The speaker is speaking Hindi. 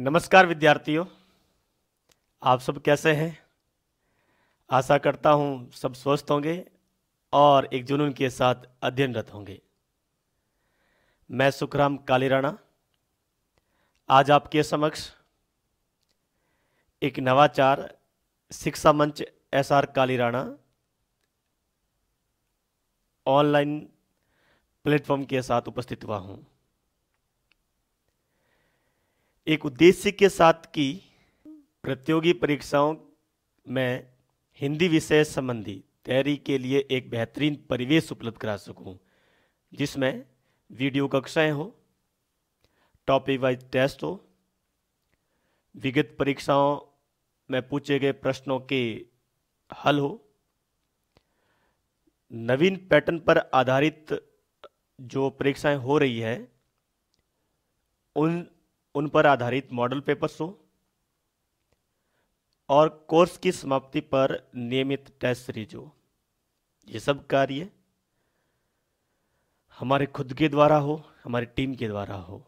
नमस्कार विद्यार्थियों आप सब कैसे हैं आशा करता हूं सब स्वस्थ होंगे और एक जुनून के साथ अध्ययनरत होंगे मैं सुखराम काली राणा आज आपके समक्ष एक नवाचार शिक्षा मंच S R Kali Rana online platform के साथ उपस्थित हुआ हूं एक उद्देश्य के साथ की प्रतियोगी परीक्षाओं में हिंदी विषय संबंधी तैयारी के लिए एक बेहतरीन परिवेश उपलब्ध करा सकूं जिसमें वीडियो कक्षाएं हो टॉपिक वाइज टेस्ट हो विगत परीक्षाओं में पूछे गए प्रश्नों के हल हो नवीन पैटर्न पर आधारित जो परीक्षाएं हो रही है उन उन पर आधारित मॉडल पेपर्स हो और कोर्स की समाप्ति पर नियमित टेस्ट सीरीज हो ये सब कार्य हमारे खुद के द्वारा हो हमारी टीम के द्वारा हो